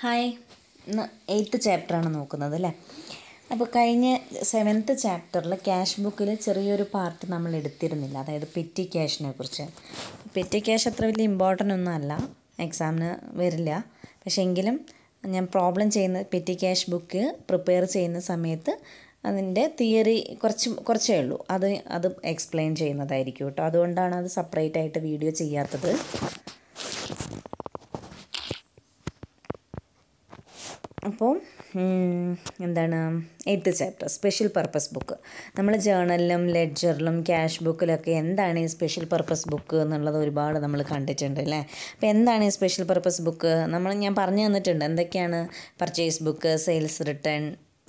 Hi ഇന്ന് eighth ചാപ്റ്ററാണ് നോക്കുന്നത് അല്ലേ അപ്പോൾ കഴിഞ്ഞ സെവൻത്ത് ചാപ്റ്ററിൽ ക്യാഷ് ബുക്കിൽ ചെറിയൊരു പാർട്ട് നമ്മൾ എടുത്തിരുന്നില്ല അതായത് പെറ്റി ക്യാഷിനെ കുറിച്ച് പെറ്റി ക്യാഷ് അത്ര വലിയ ഇമ്പോർട്ടൻ്റ് ഒന്നും അല്ല എക്സാമിന് വരില്ല പക്ഷേ എങ്കിലും ഞാൻ പ്രോബ്ലം ചെയ്യുന്ന പെറ്റി ക്യാഷ് ബുക്ക് പ്രിപ്പയർ ചെയ്യുന്ന സമയത്ത് അതിൻ്റെ തിയറി കുറച്ച് കുറച്ചേ ഉള്ളൂ അത് അത് എക്സ്പ്ലെയിൻ ചെയ്യുന്നതായിരിക്കും കേട്ടോ അതുകൊണ്ടാണ് അത് സെപ്പറേറ്റ് ആയിട്ട് വീഡിയോ ചെയ്യാത്തത് അപ്പോൾ എന്താണ് eighth chapter special purpose book നമ്മൾ ജേണലിലും ലെഡ്ജറിലും ക്യാഷ് ബുക്കിലൊക്കെ എന്താണ് ഈ സ്പെഷ്യൽ പർപ്പസ് ബുക്ക് എന്നുള്ളത് ഒരുപാട് നമ്മൾ കണ്ടിട്ടുണ്ട് അല്ലേ അപ്പോൾ എന്താണ് ഈ സ്പെഷ്യൽ പർപ്പസ് ബുക്ക് നമ്മൾ ഞാൻ പറഞ്ഞു തന്നിട്ടുണ്ട് എന്തൊക്കെയാണ് purchase book sales return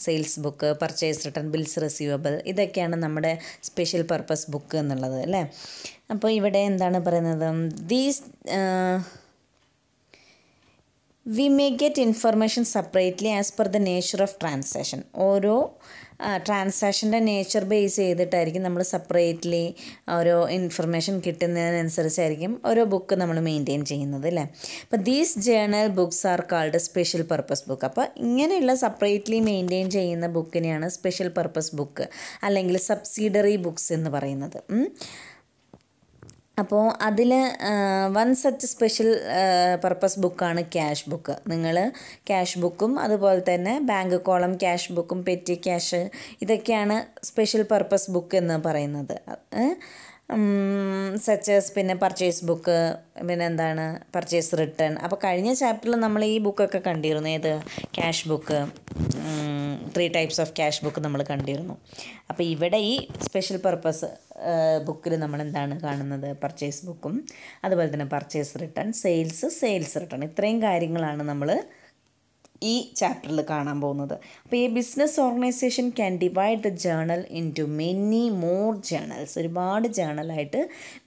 sales book purchase return bills receivable ഇതൊക്കെയാണ് നമ്മുടെ സ്പെഷ്യൽ പർപ്പസ് ബുക്ക് എന്നുള്ളത് അല്ലേ അപ്പോൾ ഇവിടെ എന്താണ് പറയുന്നത് these we may get information separately as per the nature of transaction ഓരോ ട്രാൻസാക്ഷൻ്റെ നേച്ചർ ബേസ് ചെയ്തിട്ടായിരിക്കും നമ്മൾ സെപ്പറേറ്റ്ലി ഓരോ ഇൻഫർമേഷൻ കിട്ടുന്നതിനനുസരിച്ചായിരിക്കും ഓരോ ബുക്ക് നമ്മൾ മെയിൻറ്റെയിൻ ചെയ്യുന്നത് അല്ലേ അപ്പോൾ these journal books are called special purpose book അപ്പോൾ ഇങ്ങനെയുള്ള സെപ്പറേറ്റ്ലി മെയിൻറ്റെയിൻ ചെയ്യുന്ന ബുക്കിനെയാണ് സ്പെഷ്യൽ പർപ്പസ് ബുക്ക് അല്ലെങ്കിൽ സബ്സിഡറി ബുക്ക്സ് എന്ന് പറയുന്നത് അപ്പോൾ അതിൽ വൺ സച്ച് സ്പെഷ്യൽ പർപ്പസ് ബുക്കാണ് ക്യാഷ് ബുക്ക് നിങ്ങൾ ക്യാഷ് ബുക്കും അതുപോലെ തന്നെ ബാങ്ക് കോളം ക്യാഷ് ബുക്കും പെറ്റി ക്യാഷ് ഇതൊക്കെയാണ് സ്പെഷ്യൽ പർപ്പസ് ബുക്ക് എന്ന് പറയുന്നത് സച്ചേഴ്സ് പിന്നെ പർച്ചേസ് ബുക്ക് പിന്നെ എന്താണ് പർച്ചേസ് റിട്ടേൺ അപ്പോൾ കഴിഞ്ഞ ചാപ്റ്ററിൽ നമ്മൾ ഈ ബുക്കൊക്കെ കണ്ടിരുന്നു ഏത് cash book three types of cash book നമ്മൾ കണ്ടിരുന്നു അപ്പോൾ ഇവിടെ ഈ സ്പെഷ്യൽ പർപ്പസ് ബുക്കിൽ നമ്മൾ എന്താണ് കാണുന്നത് പർച്ചേസ് ബുക്കും അതുപോലെ തന്നെ purchase return sales sales return ഇത്രയും കാര്യങ്ങളാണ് നമ്മൾ ഈ ചാപ്റ്ററിൽ കാണാൻ പോകുന്നത് അപ്പോൾ ഈ business organisation can divide the journal into many more journals ഒരുപാട് ജേണലായിട്ട്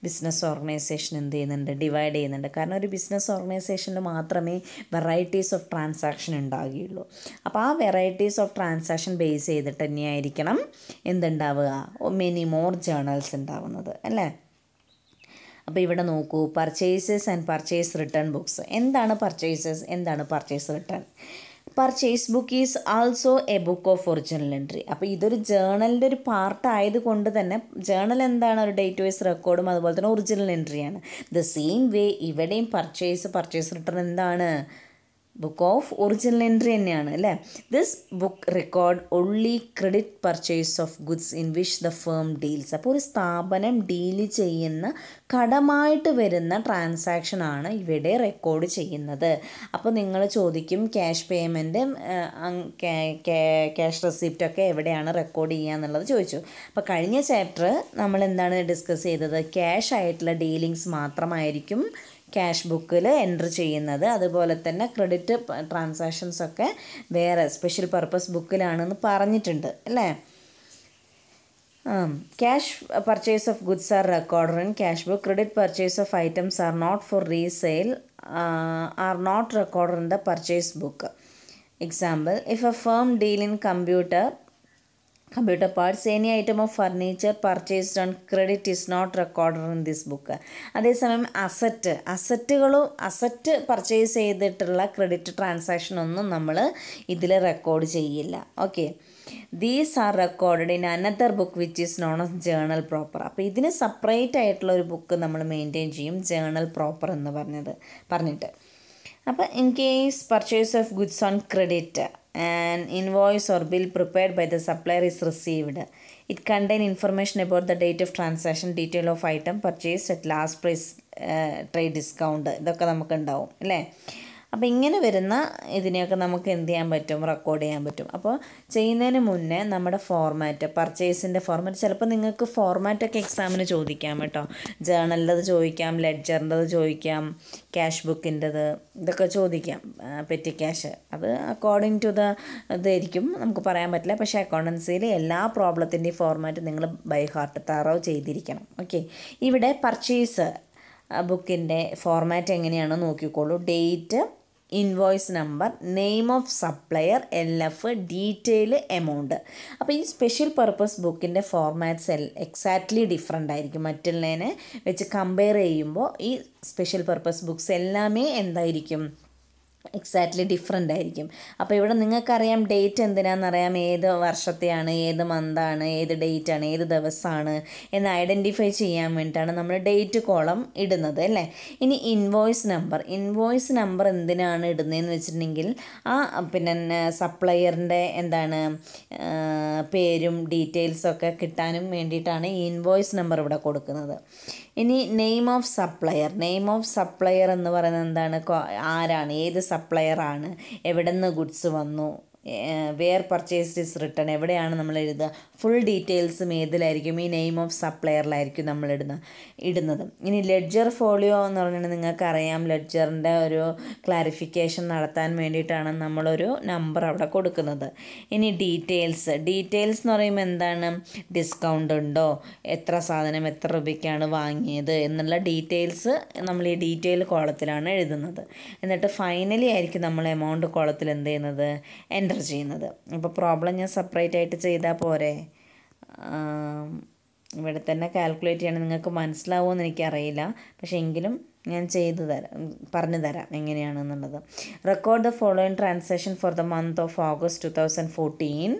ബിസിനസ് ഓർഗനൈസേഷൻ എന്ത് ചെയ്യുന്നുണ്ട് ഡിവൈഡ് ചെയ്യുന്നുണ്ട് കാരണം ഒരു ബിസിനസ് ഓർഗനൈസേഷനിൽ മാത്രമേ വെറൈറ്റീസ് ഓഫ് ട്രാൻസാക്ഷൻ ഉണ്ടാകുകയുള്ളൂ അപ്പോൾ ആ വെറൈറ്റീസ് ഓഫ് ട്രാൻസാക്ഷൻ ബേസ് ചെയ്തിട്ട് തന്നെയായിരിക്കണം എന്തുണ്ടാവുക മെനി മോർ ജേണൽസ് ഉണ്ടാവുന്നത് അല്ലേ അപ്പോൾ ഇവിടെ നോക്കൂ purchases and purchase return books എന്താണ് പർച്ചേസസ് എന്താണ് purchase return purchase book is also a book of original entry അപ്പോൾ ഇതൊരു ജേണലിൻ്റെ ഒരു പാർട്ട് ആയതുകൊണ്ട് തന്നെ ജേണൽ എന്താണ് ഒരു ഡേറ്റ് വൈസ് റെക്കോർഡും അതുപോലെ തന്നെ ഒറിജിനൽ എൻട്രിയാണ് ദ സെയിം വേ ഇവിടെയും പർച്ചേസ് പർച്ചേസ് റിട്ടേൺ എന്താണ് ബുക്ക് ഓഫ് ഒറിജിനൽ എൻട്രി തന്നെയാണ് അല്ലേ this book record only credit purchase of goods in which the firm deals അപ്പോൾ ഒരു സ്ഥാപനം ഡീല് ചെയ്യുന്ന കടമായിട്ട് വരുന്ന ട്രാൻസാക്ഷൻ ആണ് ഇവിടെ റെക്കോർഡ് ചെയ്യുന്നത് അപ്പോൾ നിങ്ങൾ ചോദിക്കും ക്യാഷ് പേയ്മെൻറ്റ് ക്യാഷ് റെസിപ്റ്റൊക്കെ എവിടെയാണ് റെക്കോർഡ് ചെയ്യുക എന്നുള്ളത് ചോദിച്ചു അപ്പോൾ കഴിഞ്ഞ ചാപ്റ്റർ നമ്മൾ എന്താണ് ഡിസ്കസ് ചെയ്തത് ക്യാഷ് ആയിട്ടുള്ള ഡീലിങ്സ് മാത്രമായിരിക്കും ക്യാഷ് ബുക്കിൽ എൻ്റർ ചെയ്യുന്നത് അതുപോലെ തന്നെ ക്രെഡിറ്റ് ട്രാൻസാക്ഷൻസൊക്കെ വേറെ സ്പെഷ്യൽ പർപ്പസ് ബുക്കിലാണെന്ന് പറഞ്ഞിട്ടുണ്ട് അല്ലേ cash purchase of goods are recorded in cash book credit purchase of items are not for resale are not recorded in the purchase book example if a firm deal in computer computer parts any item of furniture purchased on credit is not record in this book അതേസമയം asset അസറ്റുകളും asset purchase ചെയ്തിട്ടുള്ള credit transaction ഒന്നും നമ്മൾ ഇതിൽ record ചെയ്യില്ല okay these are record in another book which is none of journal proper അപ്പോൾ ഇതിന് separate ആയിട്ടുള്ള ഒരു ബുക്ക് നമ്മൾ മെയിൻറ്റെയിൻ ചെയ്യും ജേണൽ പ്രോപ്പർ എന്ന് പറഞ്ഞത് പറഞ്ഞിട്ട് അപ്പോൾ in case purchase of goods on credit an invoice or bill prepared by the supplier is received. It contain information about the date of transaction, detail of item purchased at last price, uh, trade discount. ഇതൊക്കെ നമുക്കുണ്ടാവും അല്ലേ അപ്പോൾ ഇങ്ങനെ വരുന്ന ഇതിനെയൊക്കെ നമുക്ക് എന്ത് ചെയ്യാൻ പറ്റും റെക്കോർഡ് ചെയ്യാൻ പറ്റും അപ്പോൾ ചെയ്യുന്നതിന് മുന്നേ നമ്മുടെ ഫോർമാറ്റ് പർച്ചേസിൻ്റെ ഫോർമാറ്റ് ചിലപ്പോൾ നിങ്ങൾക്ക് ഫോർമാറ്റൊക്കെ എക്സാമിന് ചോദിക്കാം കേട്ടോ ജേണലിൻ്റെത് ചോദിക്കാം ലെഡ്ജറിൻ്റെത് ചോദിക്കാം ക്യാഷ് ബുക്കിൻ്റെത് ഇതൊക്കെ ചോദിക്കാം പെറ്റി ക്യാഷ് അത് അക്കോർഡിംഗ് ടു ദ ഇതായിരിക്കും നമുക്ക് പറയാൻ പറ്റില്ല പക്ഷേ അക്കൗണ്ടൻസിയിൽ എല്ലാ പ്രോബ്ലത്തിൻ്റെയും ഫോർമാറ്റ് നിങ്ങൾ ബൈ ഹാർട്ട് തറവ് ചെയ്തിരിക്കണം ഓക്കെ ഇവിടെ പർച്ചേസ് ബുക്കിൻ്റെ ഫോർമാറ്റ് എങ്ങനെയാണെന്ന് നോക്കിക്കോളൂ date invoice number name of supplier L F detail amount അപ്പോൾ ഈ സ്പെഷ്യൽ പർപ്പസ് ബുക്കിൻ്റെ ഫോർമാറ്റ്സ് എൽ എക്സാക്ട്ലി ഡിഫറെൻ്റ് ആയിരിക്കും മറ്റുള്ളതിനെ വെച്ച് കമ്പയർ ചെയ്യുമ്പോൾ ഈ സ്പെഷ്യൽ പർപ്പസ് ബുക്ക്സ് എല്ലാമേ എന്തായിരിക്കും എക്സാക്ട്ലി ഡിഫറെൻ്റ് ആയിരിക്കും അപ്പോൾ ഇവിടെ നിങ്ങൾക്കറിയാം ഡേറ്റ് എന്തിനാണെന്നറിയാം ഏത് വർഷത്തെയാണ് ഏത് മന്താണ് ഏത് ഡേറ്റ് ആണ് ഏത് ദിവസമാണ് എന്ന് ഐഡൻറ്റിഫൈ ചെയ്യാൻ വേണ്ടിയിട്ടാണ് നമ്മൾ ഡേറ്റ് കോളം ഇടുന്നത് അല്ലേ ഇനി ഇൻവോയ്സ് നമ്പർ ഇൻവോയ്സ് നമ്പർ എന്തിനാണ് ഇടുന്നതെന്ന് വെച്ചിട്ടുണ്ടെങ്കിൽ ആ പിന്നെ സപ്ലയറിൻ്റെ എന്താണ് പേരും ഡീറ്റെയിൽസൊക്കെ കിട്ടാനും വേണ്ടിയിട്ടാണ് ഈ ഇൻവോയ്സ് നമ്പർ ഇവിടെ കൊടുക്കുന്നത് ഇനി name of supplier name of supplier എന്ന് പറയുന്നത് എന്താണ് ആരാണ് ഏത് സപ്ലയറാണ് എവിടെ നിന്ന് ഗുഡ്സ് വന്നു വെയർ പർച്ചേസ് ഇസ് റിട്ടേൺ എവിടെയാണ് നമ്മൾ എഴുതുക ഫുൾ ഡീറ്റെയിൽസും ഏതിലായിരിക്കും ഈ നെയിം ഓഫ് സപ്ലയറിലായിരിക്കും നമ്മൾ ഇടുന്ന ഇടുന്നത് ഇനി ലെഡ്ജർ ഫോളിയോ എന്ന് പറഞ്ഞാൽ നിങ്ങൾക്കറിയാം ലെഡ്ജറിൻ്റെ ഒരു ക്ലാരിഫിക്കേഷൻ നടത്താൻ വേണ്ടിയിട്ടാണ് നമ്മളൊരു നമ്പർ അവിടെ കൊടുക്കുന്നത് ഇനി ഡീറ്റെയിൽസ് ഡീറ്റെയിൽസ് എന്ന് പറയുമ്പോൾ എന്താണ് ഡിസ്കൗണ്ട് ഉണ്ടോ എത്ര സാധനം എത്ര രൂപയ്ക്കാണ് വാങ്ങിയത് എന്നുള്ള ഡീറ്റെയിൽസ് നമ്മൾ ഈ ഡീറ്റെയിൽ കോളത്തിലാണ് എഴുതുന്നത് എന്നിട്ട് ഫൈനലി ആയിരിക്കും നമ്മൾ എമൗണ്ട് കോളത്തിൽ എന്ത് ചെയ്യുന്നത് എൻ്റർ ചെയ്യുന്നത് അപ്പോൾ പ്രോബ്ലം ഞാൻ സെപ്പറേറ്റ് ആയിട്ട് ചെയ്താൽ പോരെ ഇവിടെ തന്നെ കാൽക്കുലേറ്റ് ചെയ്യണം നിങ്ങൾക്ക് മനസ്സിലാവുമെന്ന് എനിക്കറിയില്ല പക്ഷേ എങ്കിലും ഞാൻ ചെയ്തു തരാം പറഞ്ഞു തരാം എങ്ങനെയാണെന്നുള്ളത് record the following transaction for the month of August two thousand fourteen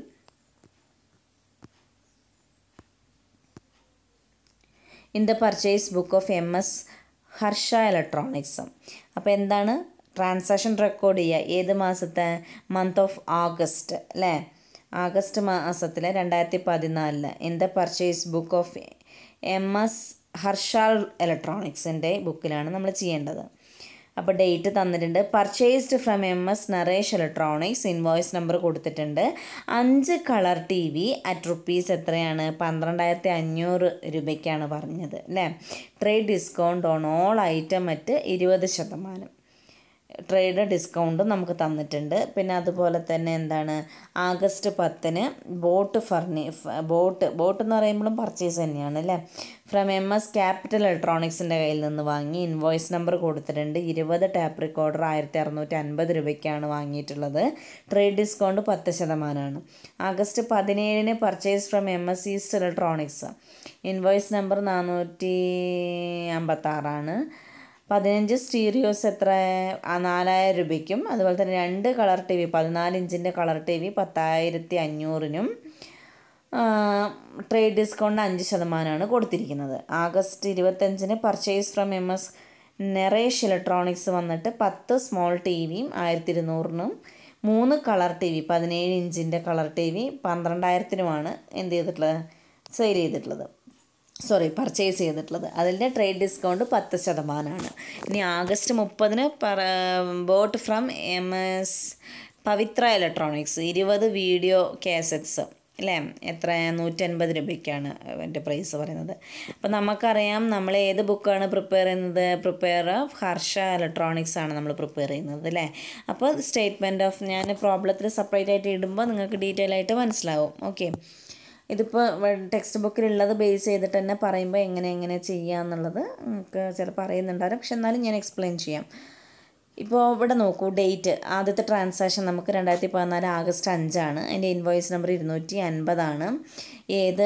in the purchase book of M S Harsha ഇലക്ട്രോണിക്സും അപ്പോൾ എന്താണ് ട്രാൻസാക്ഷൻ റെക്കോർഡ് ചെയ്യുക ഏത് മാസത്തെ മന്ത് ഓഫ് ആഗസ്റ്റ് അല്ലേ ആഗസ്റ്റ് മാസത്തിലെ രണ്ടായിരത്തി പതിനാലിന് in the purchase book of M S Harshal ഇലക്ട്രോണിക്സിൻ്റെ ബുക്കിലാണ് നമ്മൾ ചെയ്യേണ്ടത് അപ്പോൾ ഡേറ്റ് തന്നിട്ടുണ്ട് purchased from M S Naresh electronics invoice number കൊടുത്തിട്ടുണ്ട് അഞ്ച് colour T V at rupees എത്രയാണ് പന്ത്രണ്ടായിരത്തി അഞ്ഞൂറ് രൂപയ്ക്കാണ് പറഞ്ഞത് അല്ലേ trade discount on all item at ഇരുപത് ശതമാനം ട്രേഡ് ഡിസ്കൗണ്ട് നമുക്ക് തന്നിട്ടുണ്ട് പിന്നെ അതുപോലെ തന്നെ എന്താണ് ആഗസ്റ്റ് പത്തിന് ബോട്ട് ഫർണി ബോട്ട് ബോട്ട് എന്ന് പറയുമ്പോഴും പർച്ചേസ് തന്നെയാണ് അല്ലേ ഫ്രം എം എസ് ക്യാപിറ്റൽ ഇലക്ട്രോണിക്സിൻ്റെ കയ്യിൽ നിന്ന് വാങ്ങി ഇൻവോയ്സ് നമ്പർ കൊടുത്തിട്ടുണ്ട് ഇരുപത് ടാപ്പ് റെക്കോർഡർ ആയിരത്തി അറുന്നൂറ്റി അൻപത് രൂപയ്ക്കാണ് വാങ്ങിയിട്ടുള്ളത് ട്രേഡ് ഡിസ്കൗണ്ട് പത്ത് ശതമാനമാണ് ആഗസ്റ്റ് പതിനേഴിന് purchase from M S East electronics invoice number നാനൂറ്റി അമ്പത്താറാണ് പതിനഞ്ച് സ്റ്റീരിയോസ് എത്ര നാലായിരം രൂപയ്ക്കും അതുപോലെ തന്നെ രണ്ട് കളർ ടി വി പതിനാല് ഇഞ്ചിൻ്റെ കളർ ടി വി പത്തായിരത്തി അഞ്ഞൂറിനും ട്രേഡ് ഡിസ്കൗണ്ട് അഞ്ച് ശതമാനമാണ് കൊടുത്തിരിക്കുന്നത് ആഗസ്റ്റ് ഇരുപത്തഞ്ചിന് purchase from M S Naresh electronics വന്നിട്ട് പത്ത് സ്മോൾ ടി വിയും ആയിരത്തി ഇരുന്നൂറിനും മൂന്ന് കളർ ടി വി പതിനേഴ് ഇഞ്ചിൻ്റെ കളർ ടി വി പന്ത്രണ്ടായിരത്തിനുമാണ് എന്ത് ചെയ്തിട്ടുള്ളത് സെയിൽ ചെയ്തിട്ടുള്ളത് സോറി പർച്ചേസ് ചെയ്തിട്ടുള്ളത് അതിൻ്റെ ട്രേഡ് ഡിസ്കൗണ്ട് പത്ത് ശതമാനമാണ് ഇനി ആഗസ്റ്റ് മുപ്പതിന് bought from M S Pavithra electronics ഇരുപത് വീഡിയോ കാസറ്റ്സ് അല്ലേ എത്ര നൂറ്റൻപത് രൂപയ്ക്കാണ് എൻ്റെ പ്രൈസ് പറയുന്നത് അപ്പോൾ നമുക്കറിയാം നമ്മൾ ഏത് ബുക്കാണ് പ്രിപ്പയർ ചെയ്യുന്നത് പ്രിപ്പയർ ഓഫ് ഹർഷ ഇലക്ട്രോണിക്സ് ആണ് നമ്മൾ പ്രിപ്പയർ ചെയ്യുന്നത് അല്ലേ അപ്പോൾ സ്റ്റേറ്റ്മെൻറ്റ് ഓഫ് ഞാൻ പ്രോബ്ലത്തിൽ സെപ്പറേറ്റ് ആയിട്ട് ഇടുമ്പോൾ നിങ്ങൾക്ക് ഡീറ്റെയിൽ ആയിട്ട് മനസ്സിലാവും ഓക്കെ ഇതിപ്പോൾ ടെക്സ്റ്റ് ബുക്കിലുള്ളത് ബേസ് ചെയ്തിട്ട് തന്നെ പറയുമ്പോൾ എങ്ങനെ എങ്ങനെ ചെയ്യാമെന്നുള്ളത് നമുക്ക് ചിലപ്പോൾ അറിയുന്നുണ്ടാവും പക്ഷെ എന്നാലും ഞാൻ എക്സ്പ്ലെയിൻ ചെയ്യാം ഇപ്പോൾ ഇവിടെ നോക്കൂ ഡേറ്റ് ആദ്യത്തെ ട്രാൻസാക്ഷൻ നമുക്ക് രണ്ടായിരത്തി പതിനാല് ആഗസ്റ്റ് അഞ്ചാണ് അതിൻ്റെ ഇൻവോയ്സ് നമ്പർ ഇരുന്നൂറ്റി അൻപതാണ് ഏത്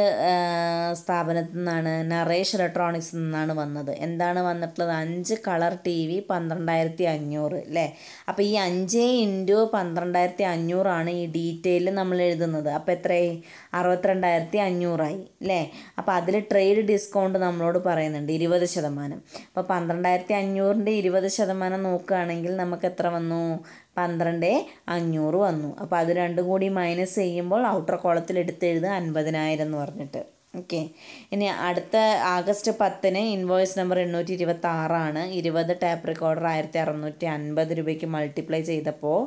സ്ഥാപനത്തിൽ നിന്നാണ് നറേഷ് ഇലക്ട്രോണിക്സ് നിന്നാണ് വന്നത് എന്താണ് വന്നിട്ടുള്ളത് അഞ്ച് കളർ ടി വി പന്ത്രണ്ടായിരത്തി അഞ്ഞൂറ് അല്ലേ അപ്പോൾ ഈ അഞ്ച് ഇൻറ്റു പന്ത്രണ്ടായിരത്തി അഞ്ഞൂറാണ് ഈ ഡീറ്റെയിൽ നമ്മൾ എഴുതുന്നത് അപ്പോൾ എത്രയായി അറുപത്തിരണ്ടായിരത്തി അഞ്ഞൂറായി അല്ലേ അപ്പോൾ അതിൽ ട്രേഡ് ഡിസ്കൗണ്ട് നമ്മളോട് പറയുന്നുണ്ട് ഇരുപത് ശതമാനം അപ്പോൾ പന്ത്രണ്ടായിരത്തി അഞ്ഞൂറിൻ്റെ ഇരുപത് ശതമാനം നോക്കുകയാണെങ്കിൽ നമുക്ക് എത്ര വന്നു പന്ത്രണ്ട് അഞ്ഞൂറ് വന്നു അപ്പോൾ അത് രണ്ടും കൂടി മൈനസ് ചെയ്യുമ്പോൾ ഔട്ടർ കോളത്തിൽ എടുത്ത് എഴുത് അൻപതിനായിരം എന്ന് പറഞ്ഞിട്ട് ഓക്കെ ഇനി അടുത്ത ആഗസ്റ്റ് പത്തിന് ഇൻവോയ്സ് നമ്പർ എണ്ണൂറ്റി ഇരുപത്തി ആറാണ് ഇരുപത് ടാപ്പ് റെക്കോർഡർ ആയിരത്തി അറുന്നൂറ്റി അൻപത് രൂപയ്ക്ക് മൾട്ടിപ്ലൈ ചെയ്തപ്പോൾ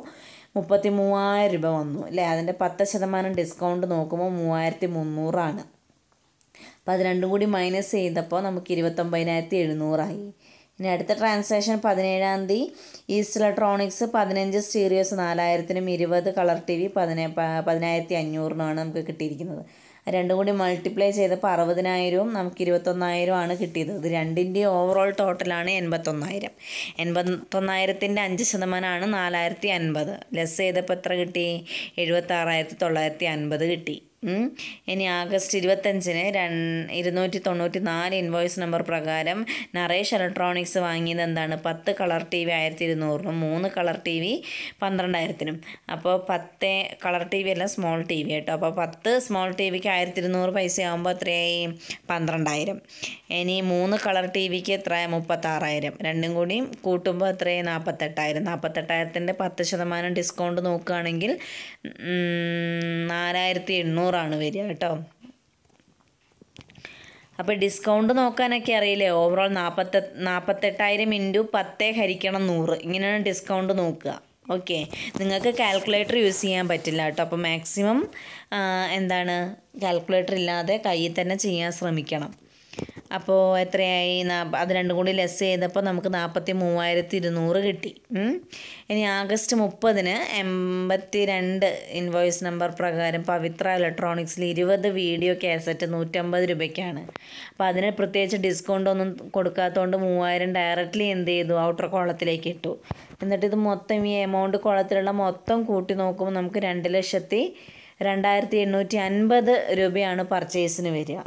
മുപ്പത്തി മൂവായിരം രൂപ വന്നു അല്ലേ അതിൻ്റെ പത്ത് ശതമാനം ഡിസ്കൗണ്ട് നോക്കുമ്പോൾ മൂവായിരത്തി മുന്നൂറാണ് അപ്പോൾ അത് രണ്ടും കൂടി മൈനസ് ചെയ്തപ്പോൾ നമുക്ക് ഇരുപത്തൊമ്പതിനായിരത്തി എഴുന്നൂറായി ഇനി അടുത്ത ട്രാൻസാക്ഷൻ പതിനേഴാം തീയതി ഈസ്റ്റ് ഇലക്ട്രോണിക്സ് പതിനഞ്ച് സ്റ്റീരിയോസ് നാലായിരത്തിനും ഇരുപത് കളർ ടി വി പതിനെ പതിനായിരത്തി അഞ്ഞൂറിനുമാണ് നമുക്ക് കിട്ടിയിരിക്കുന്നത് രണ്ടും കൂടി മൾട്ടിപ്ലൈ ചെയ്തപ്പോൾ അറുപതിനായിരവും നമുക്ക് ഇരുപത്തൊന്നായിരവും ആണ് കിട്ടിയത് ഇത് രണ്ടിൻ്റെ ഓവറോൾ ടോട്ടലാണ് എൺപത്തൊന്നായിരം എൺപത്തൊന്നായിരത്തിൻ്റെ അഞ്ച് ശതമാനമാണ് നാലായിരത്തി അൻപത് ലെസ് ചെയ്തപ്പോൾ എത്ര കിട്ടി എഴുപത്താറായിരത്തി തൊള്ളായിരത്തി അൻപത് കിട്ടി ഇനി ആഗസ്റ്റ് ഇരുപത്തഞ്ചിന് ഇരുന്നൂറ്റി തൊണ്ണൂറ്റി നാല് ഇൻവോയ്സ് നമ്പർ പ്രകാരം നറേഷ് ഇലക്ട്രോണിക്സ് വാങ്ങിയത് എന്താണ് പത്ത് കളർ ടി വി ആയിരത്തി ഇരുന്നൂറിനും മൂന്ന് കളർ ടി വി പന്ത്രണ്ടായിരത്തിനും അപ്പോൾ പത്ത് കളർ ടി വി അല്ല സ്മോൾ ടി വി കേട്ടോ അപ്പോൾ പത്ത് സ്മോൾ ടി വിക്ക് ആയിരത്തി ഇരുന്നൂറ് പൈസ ആകുമ്പോൾ എത്രയായി പന്ത്രണ്ടായിരം ഇനി മൂന്ന് കളർ ടി വിക്ക് എത്ര മുപ്പത്താറായിരം രണ്ടും കൂടി കൂട്ടുമ്പോൾ എത്രയായി നാൽപ്പത്തെട്ടായിരം നാൽപ്പത്തെട്ടായിരത്തിൻ്റെ പത്ത് ശതമാനം ഡിസ്കൗണ്ട് നോക്കുകയാണെങ്കിൽ നാലായിരത്തി എണ്ണൂറ് ഇരുന്നൂറാണ് വരിക കേട്ടോ അപ്പോൾ ഡിസ്കൗണ്ട് നോക്കാനൊക്കെ അറിയില്ലേ ഓവറോൾ നാൽപ്പത്ത നാൽപ്പത്തെട്ടായിരം ഇൻറ്റു പത്ത് ഹരിക്കണം നൂറ് ഇങ്ങനെയാണ് ഡിസ്കൗണ്ട് നോക്കുക ഓക്കെ നിങ്ങൾക്ക് കാൽക്കുലേറ്റർ യൂസ് ചെയ്യാൻ പറ്റില്ല കേട്ടോ അപ്പോൾ മാക്സിമം എന്താണ് കാൽക്കുലേറ്റർ ഇല്ലാതെ കയ്യിൽ തന്നെ ചെയ്യാൻ ശ്രമിക്കണം അപ്പോൾ എത്രയായി അത് രണ്ടും കൂടി ലെസ് ചെയ്തപ്പോൾ നമുക്ക് നാൽപ്പത്തി മൂവായിരത്തി ഇരുന്നൂറ് കിട്ടി ഇനി ആഗസ്റ്റ് മുപ്പതിന് എൺപത്തി രണ്ട് ഇൻവോയ്സ് നമ്പർ പ്രകാരം പവിത്ര ഇലക്ട്രോണിക്സിൽ ഇരുപത് വീഡിയോ കാസറ്റ് നൂറ്റമ്പത് രൂപയ്ക്കാണ് അപ്പോൾ അതിന് പ്രത്യേകിച്ച് ഡിസ്കൗണ്ട് ഒന്നും കൊടുക്കാത്തതുകൊണ്ട് മൂവായിരം ഡയറക്റ്റ്ലി എന്ത് ചെയ്തു ഔട്ടർ കോളത്തിലേക്ക് ഇട്ടു എന്നിട്ട് ഇത് മൊത്തം ഈ എമൗണ്ട് കോളത്തിലുള്ള മൊത്തം കൂട്ടി നോക്കുമ്പോൾ നമുക്ക് രണ്ട് ലക്ഷത്തി രണ്ടായിരത്തി എണ്ണൂറ്റി അൻപത് രൂപയാണ് പർച്ചേസിന് വരിക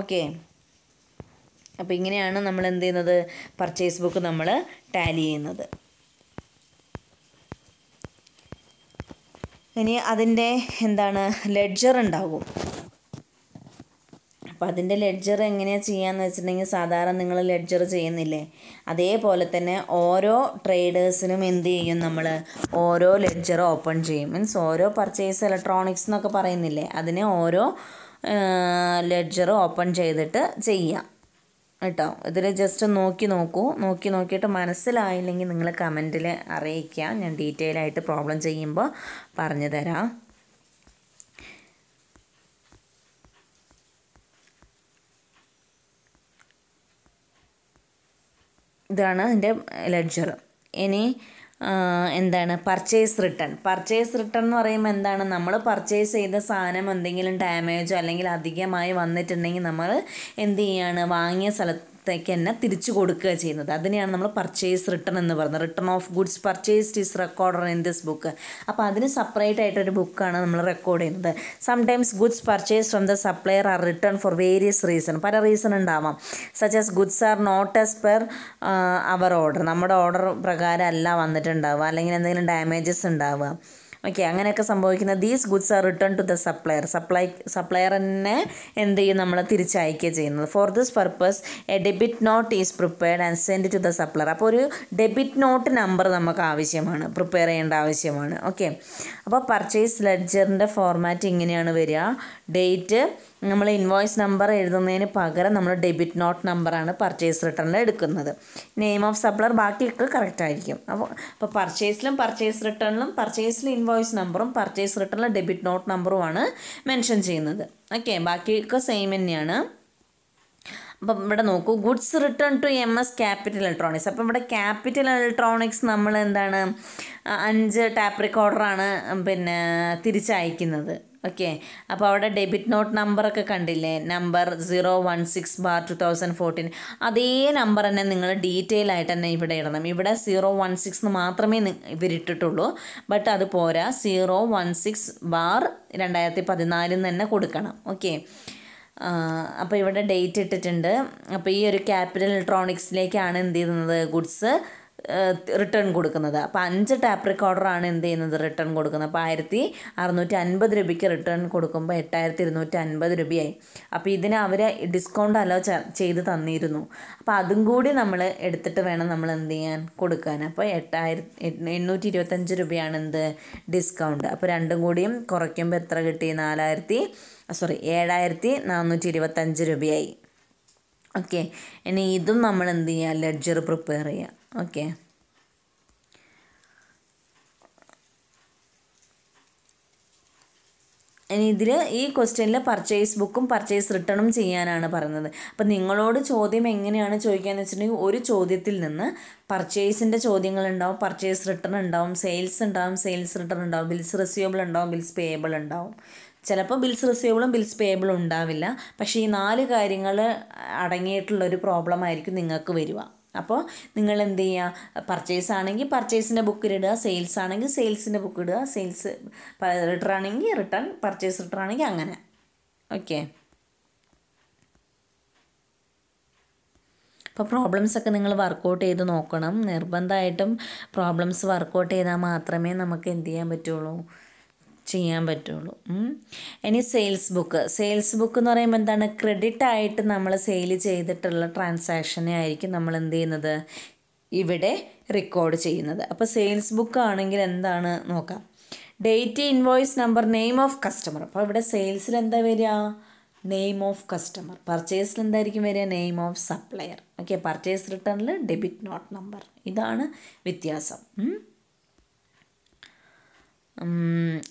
ഓക്കേ അപ്പോൾ ഇങ്ങനെയാണ് നമ്മൾ എന്ത് ചെയ്യുന്നത് പർച്ചേസ് ബുക്ക് നമ്മൾ ടാലി ചെയ്യുന്നത് ഇനി അതിൻ്റെ എന്താണ് ലെഡ്ജർ ഉണ്ടാകും അപ്പോൾ അതിൻ്റെ ലെഡ്ജർ എങ്ങനെയാണ് ചെയ്യാന്ന് വെച്ചിട്ടുണ്ടെങ്കിൽ സാധാരണ നിങ്ങൾ ലെഡ്ജർ ചെയ്യുന്നില്ലേ അതേപോലെ തന്നെ ഓരോ ട്രേഡേഴ്സിനും എന്ത് ചെയ്യും നമ്മൾ ഓരോ ലെഡ്ജർ ഓപ്പൺ ചെയ്യും മീൻസ് ഓരോ പർച്ചേസ് ഇലക്ട്രോണിക്സ് എന്നൊക്കെ പറയുന്നില്ലേ അതിനെ ഓരോ ലെഡ്ജർ ഓപ്പൺ ചെയ്തിട്ട് ചെയ്യാം കേട്ടോ ഇതിൽ ജസ്റ്റ് നോക്കി നോക്കൂ നോക്കി നോക്കിയിട്ട് മനസ്സിലായില്ലെങ്കിൽ നിങ്ങൾ കമൻറ്റിൽ അറിയിക്കുക ഞാൻ ഡീറ്റെയിൽ ആയിട്ട് പ്രോബ്ലം ചെയ്യുമ്പോൾ പറഞ്ഞു തരാം ഇതാണ് എൻ്റെ ലെഡ്ജർ ഇനി എന്താണ് പർച്ചേസ് റിട്ടേൺ പർച്ചേസ് റിട്ടേൺ എന്ന് പറയുമ്പോൾ എന്താണ് നമ്മൾ പർച്ചേസ് ചെയ്ത സാധനം എന്തെങ്കിലും ഡാമേജോ അല്ലെങ്കിൽ അധികമായി വന്നിട്ടുണ്ടെങ്കിൽ നമ്മൾ എന്ത് ചെയ്യുകയാണ് വാങ്ങിയ സ്ഥലത്ത് ത്തേക്ക് തന്നെ തിരിച്ചു കൊടുക്കുക ചെയ്യുന്നത് അതിനെയാണ് നമ്മൾ പർച്ചേസ് റിട്ടേൺ എന്ന് പറയുന്നത് return of goods purchased is recorded in this book അപ്പോൾ അതിന് സെപ്പറേറ്റ് ആയിട്ടൊരു ബുക്കാണ് നമ്മൾ റെക്കോർഡ് ചെയ്യുന്നത് sometimes goods purchase from the supplier are return for various reason പല റീസൺ ഉണ്ടാവാം such as goods are not as per our order നമ്മുടെ order പ്രകാരം അല്ല വന്നിട്ടുണ്ടാവുക അല്ലെങ്കിൽ എന്തെങ്കിലും ഡാമേജസ് ഉണ്ടാവുക ഓക്കെ അങ്ങനെയൊക്കെ സംഭവിക്കുന്ന these goods are return to the supplier supply supplier തന്നെ എന്ത് ചെയ്യും നമ്മൾ തിരിച്ചയക്കുക ചെയ്യുന്നത് for this purpose a debit note is prepared and send to the supplier അപ്പോൾ ഒരു ഡെബിറ്റ് നോട്ട് നമ്പർ നമുക്ക് ആവശ്യമാണ് പ്രിപ്പയർ ചെയ്യേണ്ട ആവശ്യമാണ് ഓക്കെ അപ്പോൾ പർച്ചേസ് ലെഡ്ജറിൻ്റെ ഫോർമാറ്റ് ഇങ്ങനെയാണ് വരിക ഡേറ്റ് നമ്മൾ ഇൻവോയ്സ് നമ്പർ എഴുതുന്നതിന് പകരം നമ്മൾ ഡെബിറ്റ് നോട്ട് നമ്പറാണ് പർച്ചേസ് റിട്ടേണിൽ എടുക്കുന്നത് നെയിം ഓഫ് സപ്ലർ ബാക്കിയൊക്കെ കറക്റ്റ് ആയിരിക്കും അപ്പോൾ അപ്പോൾ പർച്ചേസിലും പർച്ചേസ് റിട്ടേണിലും പർച്ചേസിൽ ഇൻവോയ്സ് നമ്പറും പർച്ചേസ് റിട്ടേണിലെ ഡെബിറ്റ് നോട്ട് നമ്പറുമാണ് മെൻഷൻ ചെയ്യുന്നത് ഓക്കെ ബാക്കിയൊക്കെ സെയിം തന്നെയാണ് അപ്പം ഇവിടെ നോക്കൂ goods return to M S capital electronics അപ്പം ഇവിടെ ക്യാപിറ്റൽ ഇലക്ട്രോണിക്സ് നമ്മൾ എന്താണ് അഞ്ച് ടാപ്പ് റെക്കോർഡറാണ് പിന്നെ തിരിച്ചയക്കുന്നത് ഓക്കെ അപ്പോൾ അവിടെ ഡെബിറ്റ് നോട്ട് നമ്പറൊക്കെ കണ്ടില്ലേ number zero one six bar two thousand fourteen അതേ നമ്പർ തന്നെ നിങ്ങൾ ഡീറ്റെയിൽ ആയിട്ട് തന്നെ ഇവിടെ ഇടണം ഇവിടെ സീറോ വൺ സിക്സ് എന്ന് മാത്രമേ ഇവരിട്ടിട്ടുള്ളൂ ബട്ട് അത് പോരാ സീറോ വൺ സിക്സ് ബാർ രണ്ടായിരത്തി പതിനാലിൽ തന്നെ കൊടുക്കണം ഓക്കെ അപ്പോൾ ഇവിടെ ഡേറ്റ് ഇട്ടിട്ടുണ്ട് അപ്പോൾ ഈ ഒരു ക്യാപിറ്റൽ ഇലക്ട്രോണിക്സിലേക്കാണ് എന്ത് ചെയ്യുന്നത് ഗുഡ്സ് റിട്ടേൺ കൊടുക്കുന്നത് അപ്പോൾ അഞ്ച് ടാപ്പ് റെക്കോർഡറാണ് എന്ത് ചെയ്യുന്നത് റിട്ടേൺ കൊടുക്കുന്നത് അപ്പോൾ ആയിരത്തി അറുന്നൂറ്റി അൻപത് രൂപയ്ക്ക് റിട്ടേൺ കൊടുക്കുമ്പോൾ എട്ടായിരത്തി ഇരുന്നൂറ്റി അൻപത് രൂപയായി അപ്പോൾ ഇതിന് അവർ ഡിസ്കൗണ്ട് അലോ ചെയ്ത് തന്നിരുന്നു അപ്പോൾ അതും കൂടി നമ്മൾ എടുത്തിട്ട് വേണം നമ്മൾ എന്ത് ചെയ്യാൻ കൊടുക്കാൻ അപ്പോൾ എട്ടായിരത്തി എണ്ണൂറ്റി ഇരുപത്തഞ്ച് രൂപയാണ് എന്ത് ഡിസ്കൗണ്ട് അപ്പോൾ രണ്ടും കൂടിയും കുറയ്ക്കുമ്പോൾ എത്ര കിട്ടി നാലായിരത്തി സോറി ഏഴായിരത്തി നാനൂറ്റി ഇരുപത്തഞ്ച് രൂപയായി ഓക്കെ ഇനി ഇതും നമ്മൾ എന്ത് ചെയ്യുക ലെഡ്ജർ പ്രിപ്പയർ ചെയ്യുക ഓക്കെ ഇനി ഇതിൽ ഈ ക്വസ്റ്റ്യനിൽ പർച്ചേസ് ബുക്കും പർച്ചേസ് റിട്ടേണും ചെയ്യാനാണ് പറയുന്നത് അപ്പം നിങ്ങളോട് ചോദ്യം എങ്ങനെയാണ് ചോദിക്കുകയെന്ന് വെച്ചിട്ടുണ്ടെങ്കിൽ ഒരു ചോദ്യത്തിൽ നിന്ന് പർച്ചേസിൻ്റെ ചോദ്യങ്ങൾ ഉണ്ടാവും പർച്ചേസ് റിട്ടേൺ ഉണ്ടാവും സെയിൽസ് ഉണ്ടാവും സെയിൽസ് റിട്ടേൺ ഉണ്ടാവും ബിൽസ് റിസീവബിൾ ഉണ്ടാവും ബിൽസ് പേയബിൾ ഉണ്ടാവും ചിലപ്പോൾ ബിൽസ് റിസീവബിളും ബിൽസ് പേയബിളും ഉണ്ടാവില്ല പക്ഷേ ഈ നാല് കാര്യങ്ങൾ അടങ്ങിയിട്ടുള്ളൊരു പ്രോബ്ലം ആയിരിക്കും നിങ്ങൾക്ക് വരിക അപ്പോൾ നിങ്ങൾ എന്ത് ചെയ്യുക പർച്ചേസ് ആണെങ്കിൽ പർച്ചേസിൻ്റെ ഇടുക സെയിൽസ് ആണെങ്കിൽ സെയിൽസിൻ്റെ ബുക്ക് ഇടുക സെയിൽസ് റിട്ടേൺ ആണെങ്കിൽ റിട്ടേൺ പർച്ചേസ് റിട്ടേൺ ആണെങ്കിൽ അങ്ങനെ ഓക്കെ അപ്പോൾ പ്രോബ്ലംസ് ഒക്കെ നിങ്ങൾ വർക്കൗട്ട് ചെയ്ത് നോക്കണം നിർബന്ധമായിട്ടും പ്രോബ്ലംസ് വർക്കൗട്ട് ചെയ്താൽ മാത്രമേ നമുക്ക് എന്ത് ചെയ്യാൻ പറ്റുള്ളൂ ചെയ്യാൻ പറ്റുള്ളൂ ഇനി സെയിൽസ് ബുക്ക് സെയിൽസ് ബുക്ക് എന്ന് പറയുമ്പോൾ എന്താണ് ക്രെഡിറ്റ് ആയിട്ട് നമ്മൾ സെയിൽ ചെയ്തിട്ടുള്ള ട്രാൻസാക്ഷനെ ആയിരിക്കും നമ്മൾ എന്ത് ചെയ്യുന്നത് ഇവിടെ റെക്കോർഡ് ചെയ്യുന്നത് അപ്പോൾ സെയിൽസ് ബുക്ക് ആണെങ്കിൽ എന്താണ് നോക്കാം date invoice number name of customer അപ്പോൾ ഇവിടെ സെയിൽസിൽ എന്താ വരിക നെയിം ഓഫ് കസ്റ്റമർ പർച്ചേസിൽ എന്തായിരിക്കും വരിക name of supplier okay purchase റിട്ടേണിൽ ഡെബിറ്റ് നോട്ട് നമ്പർ ഇതാണ് വ്യത്യാസം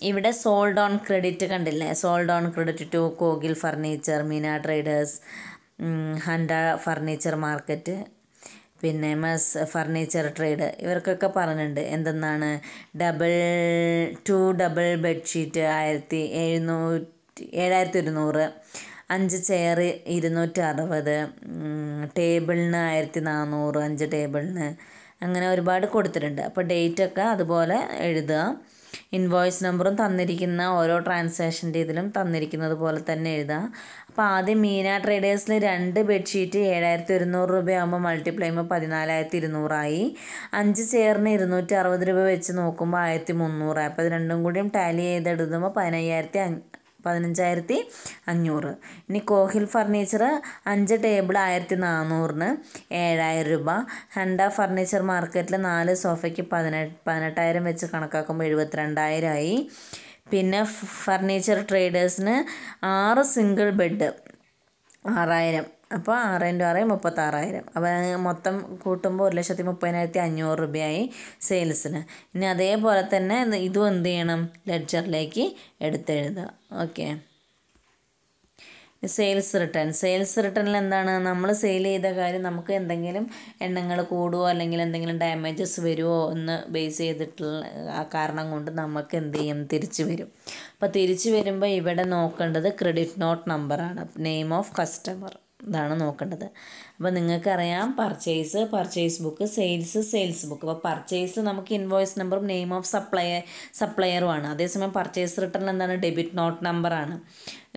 ഇവിടെ സോൾഡ് ഓൺ ക്രെഡിറ്റ് കണ്ടില്ലേ സോൾഡ് ഓൺ ക്രെഡിറ്റ് ടു കോഗിൽ ഫർണിച്ചർ മീന ട്രേഡേഴ്സ് ഹൻഡ ഫർണിച്ചർ മാർക്കറ്റ് പിന്നെ മസ് ഫർണിച്ചർ ട്രേഡ് ഇവർക്കൊക്കെ പറഞ്ഞിട്ടുണ്ട് എന്തെന്നാണ് ഡബിൾ ടു ഡബിൾ ബെഡ്ഷീറ്റ് ആയിരത്തി എഴുന്നൂറ്റി ഏഴായിരത്തി ഒരുന്നൂറ് അഞ്ച് ചെയർ ഇരുന്നൂറ്റി അറുപത് ടേബിളിന് ആയിരത്തി നാനൂറ് അഞ്ച് ടേബിളിന് അങ്ങനെ ഒരുപാട് കൊടുത്തിട്ടുണ്ട് അപ്പോൾ ഡേറ്റൊക്കെ അതുപോലെ എഴുതുക ഇൻവോയ്സ് നമ്പറും തന്നിരിക്കുന്ന ഓരോ ട്രാൻസാക്ഷൻ്റെ ഇതിലും തന്നിരിക്കുന്നത് പോലെ തന്നെ എഴുതാം അപ്പോൾ ആദ്യം മീന ട്രേഡേഴ്സിൽ രണ്ട് ബെഡ്ഷീറ്റ് ഏഴായിരത്തി ഒരുന്നൂറ് രൂപയാകുമ്പോൾ മൾട്ടിപ്ലൈ ചെയ്യുമ്പോൾ പതിനാലായിരത്തി ഇരുന്നൂറായി അഞ്ച് ചെയറിന് ഇരുന്നൂറ്റി അറുപത് രൂപ വെച്ച് നോക്കുമ്പോൾ ആയിരത്തി മുന്നൂറായി അപ്പോൾ അത് രണ്ടും കൂടിയും ടാലി ചെയ്തെടുക്കുമ്പോൾ പതിനയ്യായിരത്തി പതിനഞ്ചായിരത്തി അഞ്ഞൂറ് ഇനി കോഹിൽ ഫർണിച്ചർ അഞ്ച് ടേബിൾ ആയിരത്തി നാനൂറിന് ഏഴായിരം രൂപ ഹണ്ട ഫർണിച്ചർ മാർക്കറ്റിൽ നാല് സോഫയ്ക്ക് പതിനെട്ട് പതിനെട്ടായിരം വെച്ച് കണക്കാക്കുമ്പോൾ ആയി പിന്നെ ഫർണിച്ചർ ട്രേഡേഴ്സിന് ആറ് സിംഗിൾ ബെഡ് ആറായിരം അപ്പോൾ ആറ് ഇൻറ്റു ആറ് മുപ്പത്താറായിരം അപ്പോൾ മൊത്തം കൂട്ടുമ്പോൾ ഒരു ലക്ഷത്തി മുപ്പതിനായിരത്തി അഞ്ഞൂറ് രൂപയായി സെയിൽസിന് ഇനി അതേപോലെ തന്നെ ഇതും എന്ത് ചെയ്യണം ലെഡ്ജറിലേക്ക് എടുത്തെഴുതുക ഓക്കെ സെയിൽസ് റിട്ടേൺ സെയിൽസ് റിട്ടേണിൽ എന്താണ് നമ്മൾ സെയിൽ ചെയ്ത കാര്യം നമുക്ക് എന്തെങ്കിലും എണ്ണങ്ങൾ കൂടുമോ അല്ലെങ്കിൽ എന്തെങ്കിലും ഡാമേജസ് വരുമോ എന്ന് ബേസ് ചെയ്തിട്ടുള്ള ആ കാരണം കൊണ്ട് നമുക്ക് എന്ത് ചെയ്യും തിരിച്ചു വരും അപ്പോൾ തിരിച്ചു വരുമ്പോൾ ഇവിടെ നോക്കേണ്ടത് ക്രെഡിറ്റ് നോട്ട് നമ്പറാണ് നെയിം ഓഫ് കസ്റ്റമർ ഇതാണ് നോക്കേണ്ടത് അപ്പോൾ നിങ്ങൾക്കറിയാം purchase purchase book sales sales book അപ്പോൾ പർച്ചേസ് നമുക്ക് ഇൻവോയ്സ് നമ്പറും നെയിം ഓഫ് സപ്ലയർ ആണ് അതേസമയം പർച്ചേസ് റിട്ടേൺ എന്താണ് ഡെബിറ്റ് നോട്ട് നമ്പറാണ്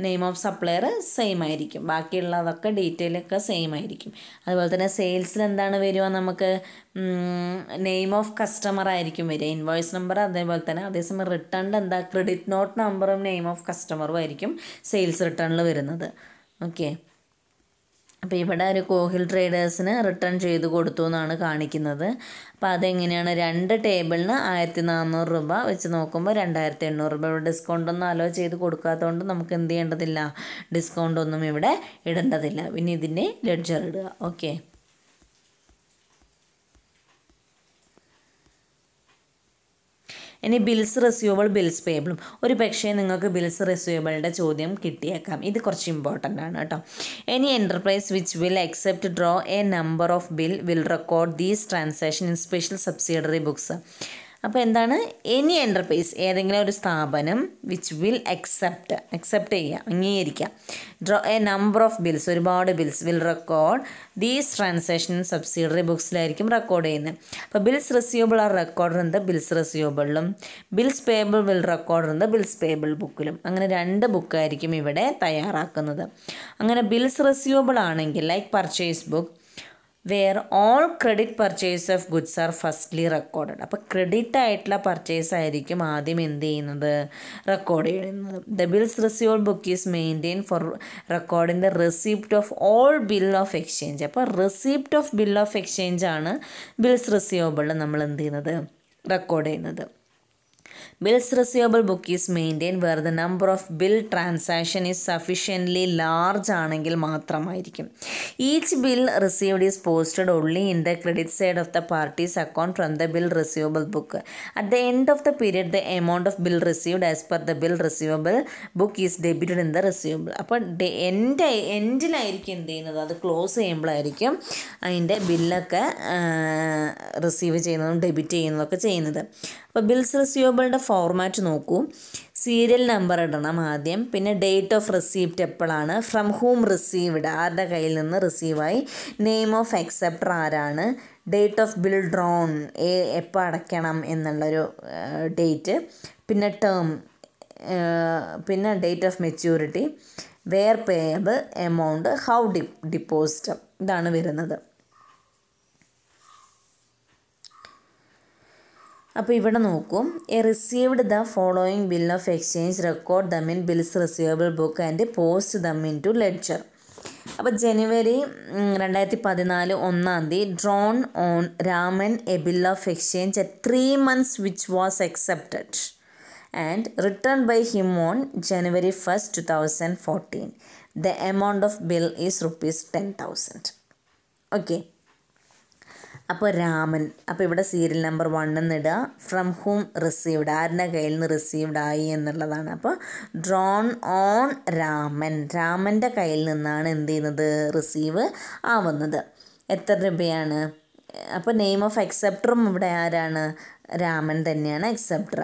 നെയിം ഓഫ് സപ്ലയർ സെയിം ആയിരിക്കും ബാക്കിയുള്ളതൊക്കെ ഡീറ്റെയിലൊക്കെ സെയിം ആയിരിക്കും അതുപോലെ തന്നെ സെയിൽസിൽ എന്താണ് വരിക നമുക്ക് നെയിം ഓഫ് കസ്റ്റമർ ആയിരിക്കും വരിക ഇൻവോയ്സ് നമ്പർ അതേപോലെ തന്നെ അതേസമയം റിട്ടേൺ എന്താ ക്രെഡിറ്റ് നോട്ട് നമ്പറും നെയിം ഓഫ് കസ്റ്റമറും ആയിരിക്കും സെയിൽസ് റിട്ടേണിൽ വരുന്നത് ഓക്കെ അപ്പോൾ ഇവിടെ ഒരു കോഹിൽ ട്രേഡേഴ്സിന് റിട്ടേൺ ചെയ്ത് കൊടുത്തു എന്നാണ് കാണിക്കുന്നത് അപ്പോൾ അതെങ്ങനെയാണ് രണ്ട് ടേബിളിന് ആയിരത്തി നാനൂറ് രൂപ വെച്ച് നോക്കുമ്പോൾ രണ്ടായിരത്തി എണ്ണൂറ് രൂപ ഇവിടെ ഡിസ്കൗണ്ട് ഒന്നും അലോ ചെയ്ത് കൊടുക്കാത്തതുകൊണ്ട് നമുക്ക് എന്ത് ചെയ്യേണ്ടതില്ല ഡിസ്കൗണ്ട് ഒന്നും ഇവിടെ ഇടേണ്ടതില്ല പിന്നെ ഇതിൻ്റെ ലെഡ്ജർ ഇടുക ഓക്കെ ഇനി ബിൽസ് റിസ്യൂവബിൾ ബിൽസ് പേബിളും ഒരു പക്ഷേ നിങ്ങൾക്ക് ബിൽസ് റിസ്യൂവബിളുടെ ചോദ്യം കിട്ടിയേക്കാം ഇത് കുറച്ച് ഇമ്പോർട്ടൻ്റ് ആണ് കേട്ടോ any enterprise which will accept draw a number of bill will record these transaction in special subsidiary books അപ്പോൾ എന്താണ് എനി എൻ്റർപ്രൈസ് ഏതെങ്കിലും ഒരു സ്ഥാപനം വിച്ച് വിൽ അക്സെപ്റ്റ് അക്സെപ്റ്റ് ചെയ്യുക അംഗീകരിക്കുക draw a number of bills ഒരുപാട് bills will record these transaction subsidiary ബുക്സിലായിരിക്കും record ചെയ്യുന്നത് അപ്പോൾ ബിൽസ് റിസീവബിൾ ആർ റെക്കോർഡ് ചെയ്യുന്നത് ബിൽസ് റിസീവബിളിലും ബിൽസ് പേബിൾ വിൽ റെക്കോർഡ് ചെയ്യുന്നത് ബിൽസ് പേബിൾ ബുക്കിലും അങ്ങനെ രണ്ട് ബുക്കായിരിക്കും ഇവിടെ തയ്യാറാക്കുന്നത് അങ്ങനെ ബിൽസ് റിസീവബിൾ ആണെങ്കിൽ like purchase book where all credit purchase of goods are firstly recorded അപ്പോൾ ക്രെഡിറ്റ് ആയിട്ടുള്ള പർച്ചേസ് ആയിരിക്കും ആദ്യം എന്ത് ചെയ്യുന്നത് റെക്കോർഡ് ചെയ്യുന്നത് the bills receive book is maintain for recording the receipt of all bill of exchange അപ്പോൾ receipt of bill of exchange ആണ് bills receivable നമ്മൾ എന്ത് ചെയ്യുന്നത് റെക്കോർഡ് ചെയ്യുന്നത് bills receivable book is maintain where the number of bill transaction is sufficiently large ആണെങ്കിൽ മാത്രമായിരിക്കും each bill received is posted only in the credit side of the parties account from the bill receivable book at the end of the period the amount of bill received as per the bill receivable book is debited in the receivable അപ്പോൾ എൻ്റെ എൻഡിലായിരിക്കും എന്ത് ചെയ്യുന്നത് അത് close ചെയ്യുമ്പോഴായിരിക്കും അതിൻ്റെ ബില്ലൊക്കെ receive ചെയ്യുന്നതും debit ചെയ്യുന്നതൊക്കെ ചെയ്യുന്നത് അപ്പോൾ ബിൽസ് റിസീവബിളിൻ്റെ ഫോർമാറ്റ് നോക്കൂ സീരിയൽ നമ്പർ ഇടണം ആദ്യം പിന്നെ ഡേറ്റ് ഓഫ് റിസീപ്റ്റ് എപ്പോഴാണ് ഫ്രം ഹൂം റിസീവ്ഡ് ആരുടെ കയ്യിൽ നിന്ന് റിസീവായി നെയിം ഓഫ് അക്സെപ്റ്റർ ആരാണ് ഡേറ്റ് ഓഫ് ബിൽ ഡ്രോൺ എപ്പോൾ അടയ്ക്കണം എന്നുള്ളൊരു ഡേറ്റ് പിന്നെ ടേം പിന്നെ date of maturity where payable amount how ഡി ഡിപ്പോസിറ്റ് ഇതാണ് വരുന്നത് അപ്പോൾ ഇവിടെ നോക്കും a received the following bill of exchange record them in bills receivable book and post them in to ledger അപ്പോൾ ജനുവരി രണ്ടായിരത്തി പതിനാല് ഒന്നാം തീയതി drawn on Raman a bill of exchange at three months which was accepted and return by him on January first two thousand fourteen the amount of bill is rupees ten thousand okay അപ്പോൾ രാമൻ അപ്പോൾ ഇവിടെ serial number വണ്ണെന്ന് ഇടുക from whom received ആരുടെ കയ്യിൽ നിന്ന് received ആയി എന്നുള്ളതാണ് അപ്പോൾ ഡ്രോൺ ഓൺ രാമൻ രാമൻ്റെ കയ്യിൽ നിന്നാണ് എന്ത് ചെയ്യുന്നത് റിസീവ് ആവുന്നത് എത്ര രൂപയാണ് അപ്പോൾ നെയിം ഓഫ് അക്സെപ്റ്ററും ഇവിടെ ആരാണ് രാമൻ തന്നെയാണ് എക്സെപ്റ്റർ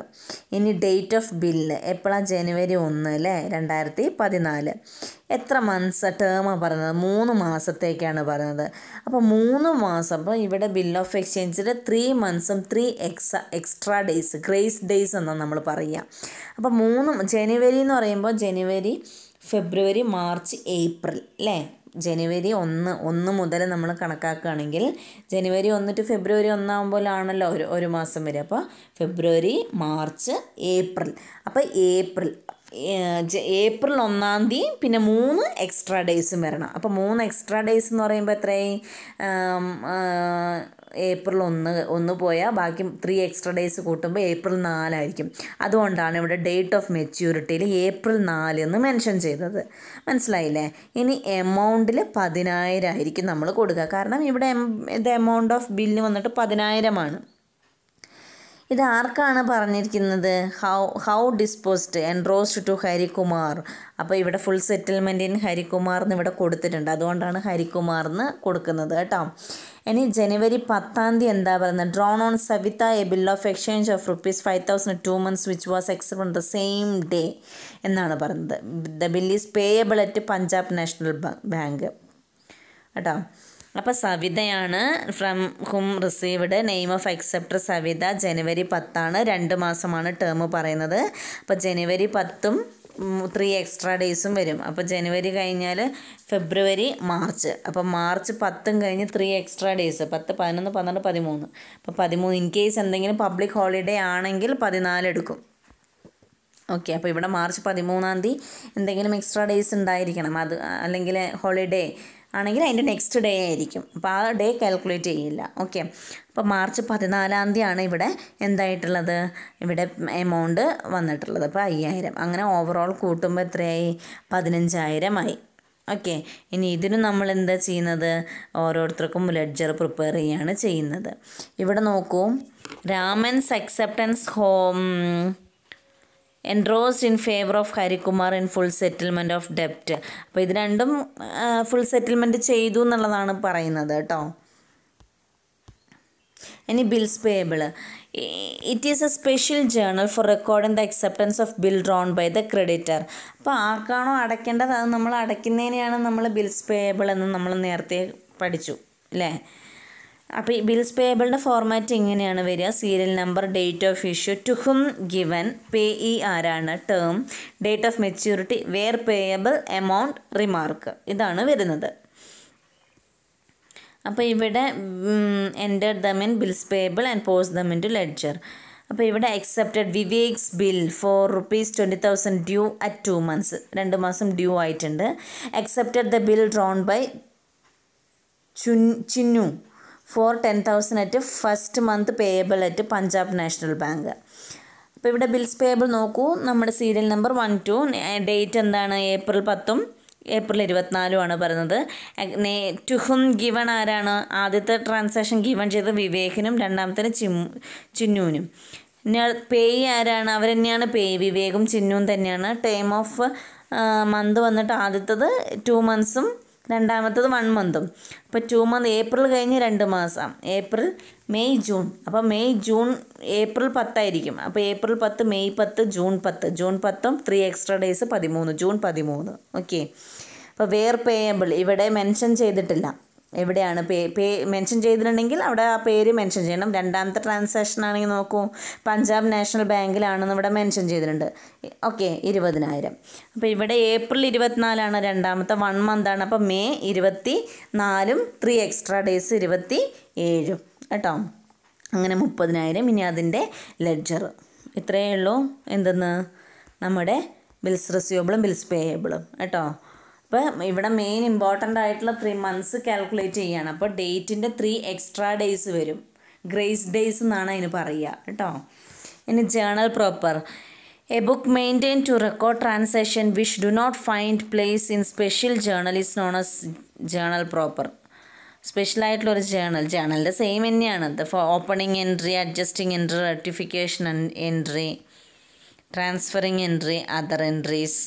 ഇനി ഡേറ്റ് ഓഫ് ബില്ല് എപ്പോഴാണ് ജനുവരി ഒന്ന് അല്ലേ രണ്ടായിരത്തി പതിനാല് എത്ര മന്ത്സ് ടേമാണ് പറഞ്ഞത് മൂന്ന് മാസത്തേക്കാണ് പറഞ്ഞത് അപ്പോൾ മൂന്ന് മാസം അപ്പോൾ ഇവിടെ ബിൽ ഓഫ് എക്സ്ചേഞ്ചിൽ ത്രീ മന്ത്സും ത്രീ എക്സ എക്സ്ട്രാ ഡേയ്സ് ഗ്രേസ് ഡേയ്സ് എന്നാണ് നമ്മൾ പറയുക അപ്പോൾ മൂന്ന് ജനുവരി എന്ന് പറയുമ്പോൾ ജനുവരി ഫെബ്രുവരി മാർച്ച് ഏപ്രിൽ അല്ലേ ജനുവരി ഒന്ന് ഒന്ന് മുതൽ നമ്മൾ കണക്കാക്കുകയാണെങ്കിൽ ജനുവരി ഒന്ന് ടു ഫെബ്രുവരി ഒന്നാകുമ്പോഴാണല്ലോ ഒരു ഒരു മാസം വരെ അപ്പോൾ ഫെബ്രുവരി മാർച്ച് ഏപ്രിൽ അപ്പോൾ ഏപ്രിൽ ഏപ്രിൽ ഒന്നാം തീയതി പിന്നെ മൂന്ന് എക്സ്ട്രാ ഡേയ്സും വരണം അപ്പോൾ മൂന്ന് എക്സ്ട്രാ ഡേയ്സ് എന്ന് പറയുമ്പോൾ എത്രയും ഏപ്രിൽ ഒന്ന് ഒന്ന് പോയാൽ ബാക്കി ത്രീ എക്സ്ട്രാ ഡേയ്സ് കൂട്ടുമ്പോൾ ഏപ്രിൽ നാലായിരിക്കും അതുകൊണ്ടാണ് ഇവിടെ ഡേറ്റ് ഓഫ് മെച്യൂരിറ്റിയിൽ ഏപ്രിൽ നാല് എന്ന് മെൻഷൻ ചെയ്തത് മനസ്സിലായില്ലേ ഇനി എമൗണ്ടിൽ പതിനായിരം ആയിരിക്കും നമ്മൾ കൊടുക്കുക കാരണം ഇവിടെ ഇത് എമൗണ്ട് ഓഫ് ബില്ല് വന്നിട്ട് പതിനായിരമാണ് ഇത് ആർക്കാണ് പറഞ്ഞിരിക്കുന്നത് how how disposed and to Harikumar അപ്പോൾ ഇവിടെ ഫുൾ സെറ്റിൽമെൻറ്റിന് ഹരികുമാർ എന്ന് ഇവിടെ കൊടുത്തിട്ടുണ്ട് അതുകൊണ്ടാണ് ഹരികുമാർ എന്ന് കൊടുക്കുന്നത് കേട്ടോ ഇനി ജനുവരി പത്താം തീയതി എന്താ പറയുന്നത് drawn on Savitha a bill of exchange of rupees five thousand two months which was accept on the same day എന്നാണ് പറയുന്നത് the bill is payable at Punjab National Bank കേട്ടോ അപ്പോൾ സവിതയാണ് from whom received name of acceptor Savitha ജനുവരി പത്താണ് രണ്ട് മാസമാണ് ടേം പറയുന്നത് അപ്പോൾ ജനുവരി പത്തും ത്രീ എക്സ്ട്രാ ഡേയ്സും വരും അപ്പോൾ ജനുവരി കഴിഞ്ഞാൽ ഫെബ്രുവരി മാർച്ച് അപ്പോൾ മാർച്ച് പത്തും കഴിഞ്ഞ് ത്രീ എക്സ്ട്രാ ഡേയ്സ് പത്ത് പതിനൊന്ന് പന്ത്രണ്ട് പതിമൂന്ന് അപ്പോൾ പതിമൂന്ന് ഇൻ കേസ് എന്തെങ്കിലും പബ്ലിക് ഹോളിഡേ ആണെങ്കിൽ പതിനാല് എടുക്കും ഓക്കെ അപ്പോൾ ഇവിടെ മാർച്ച് പതിമൂന്നാം തീയതി എന്തെങ്കിലും എക്സ്ട്രാ ഡേയ്സ് ഉണ്ടായിരിക്കണം അത് അല്ലെങ്കിൽ ഹോളിഡേ ആണെങ്കിൽ അതിൻ്റെ നെക്സ്റ്റ് ഡേ ആയിരിക്കും അപ്പോൾ ആ ഡേ കാൽക്കുലേറ്റ് ചെയ്യില്ല ഓക്കെ അപ്പോൾ മാർച്ച് പതിനാലാം തീയതിയാണ് ഇവിടെ എന്തായിട്ടുള്ളത് ഇവിടെ എമൗണ്ട് വന്നിട്ടുള്ളത് അപ്പോൾ അയ്യായിരം അങ്ങനെ ഓവറോൾ കൂട്ടുമ്പോൾ എത്രയായി പതിനഞ്ചായിരമായി ഓക്കെ ഇനി ഇതിന് നമ്മൾ എന്താ ചെയ്യുന്നത് ഓരോരുത്തർക്കും ലെഡ്ജർ പ്രിപ്പയർ ചെയ്യാണ് ചെയ്യുന്നത് ഇവിടെ നോക്കൂ Raman's acceptance home endorsed in favour of Harikumar in full settlement of ഡെപ്റ്റ് അപ്പോൾ ഇത് രണ്ടും ഫുൾ സെറ്റിൽമെൻറ്റ് ചെയ്തു എന്നുള്ളതാണ് പറയുന്നത് കേട്ടോ ഇനി bills payable it is a special journal for recording the acceptance of bill drawn by the creditor അപ്പോൾ ആർക്കാണോ അടയ്ക്കേണ്ടത് അത് നമ്മൾ അടയ്ക്കുന്നതിനെയാണ് നമ്മൾ ബിൽസ് പേബിൾ എന്ന് നമ്മൾ നേരത്തെ പഠിച്ചു അല്ലേ അപ്പോൾ ഈ ബിൽസ് പേബിളിൻ്റെ ഫോർമാറ്റ് ഇങ്ങനെയാണ് വരിക serial number date of issue to whom given payee ആരാണ് term date of maturity where payable amount remark ഇതാണ് വരുന്നത് അപ്പോൾ ഇവിടെ enter them in bills payable and post them in to ledger അപ്പോൾ ഇവിടെ accepted Vivek's bill for rupees twenty thousand due at two months രണ്ട് മാസം due ആയിട്ടുണ്ട് accepted the bill drawn by ചുൻ Chinnu for ten thousand at first month payable at Punjab National bank അപ്പോൾ ഇവിടെ bills payable നോക്കൂ നമ്മുടെ serial number one two date എന്താണ് ഏപ്രിൽ പത്തും ഏപ്രിൽ ഇരുപത്തിനാലുമാണ് പറയുന്നത് ടുഹും ഗിവൺ ആരാണ് ആദ്യത്തെ ട്രാൻസാക്ഷൻ ഗിവൺ ചെയ്ത് വിവേകിനും രണ്ടാമത്തേന് ചിം ചിന്നുവിനും പേയ് ആരാണ് അവർ തന്നെയാണ് പേയ് വിവേകും ചിന്നുവും തന്നെയാണ് ടൈം ഓഫ് മന്ത് വന്നിട്ട് ആദ്യത്തത് ടു മന്ത്സും രണ്ടാമത്തത് വൺ മന്തും അപ്പോൾ ടു മന്ത് ഏപ്രിൽ കഴിഞ്ഞ് രണ്ട് മാസം ഏപ്രിൽ മെയ് ജൂൺ അപ്പോൾ മെയ് ജൂൺ ഏപ്രിൽ പത്തായിരിക്കും അപ്പോൾ ഏപ്രിൽ പത്ത് മെയ് പത്ത് ജൂൺ പത്ത് ജൂൺ പത്തും ത്രീ എക്സ്ട്രാ ഡേയ്സ് പതിമൂന്ന് ജൂൺ പതിമൂന്ന് ഓക്കെ അപ്പോൾ വേർ പേയബിൾ ഇവിടെ മെൻഷൻ ചെയ്തിട്ടില്ല എവിടെയാണ് പേ പേ മെൻഷൻ ചെയ്തിട്ടുണ്ടെങ്കിൽ അവിടെ ആ പേര് മെൻഷൻ ചെയ്യണം രണ്ടാമത്തെ ട്രാൻസാക്ഷൻ ആണെങ്കിൽ നോക്കൂ പഞ്ചാബ് നാഷണൽ ബാങ്കിലാണെന്ന് ഇവിടെ മെൻഷൻ ചെയ്തിട്ടുണ്ട് ഓക്കെ ഇരുപതിനായിരം അപ്പോൾ ഇവിടെ ഏപ്രിൽ ഇരുപത്തിനാലാണ് രണ്ടാമത്തെ വൺ മന്താണ് അപ്പോൾ മെയ് ഇരുപത്തി നാലും ത്രീ എക്സ്ട്രാ ഡേയ്സ് ഇരുപത്തി ഏഴും കേട്ടോ അങ്ങനെ മുപ്പതിനായിരം ഇനി അതിൻ്റെ ലെഡ്ജർ ഇത്രയേ ഉള്ളൂ എന്തെന്ന് നമ്മുടെ ബിൽസ് റിസീവബിളും ബിൽസ് പേയബിളും കേട്ടോ അപ്പോൾ ഇവിടെ മെയിൻ ഇമ്പോർട്ടൻ്റ് ആയിട്ടുള്ള ത്രീ മന്ത്സ് കാൽക്കുലേറ്റ് ചെയ്യണം അപ്പോൾ ഡേറ്റിൻ്റെ ത്രീ എക്സ്ട്രാ ഡേയ്സ് വരും ഗ്രേസ് ഡേയ്സ് എന്നാണ് അതിന് പറയുക കേട്ടോ ഇനി journal proper a book maintain to record transaction which do not find place in special journals known as journal proper special ആയിട്ടുള്ള ഒരു ജേണൽ ജേണലിൻ്റെ സെയിം തന്നെയാണ് the opening entry adjusting entry rectification entry transferring entry other entries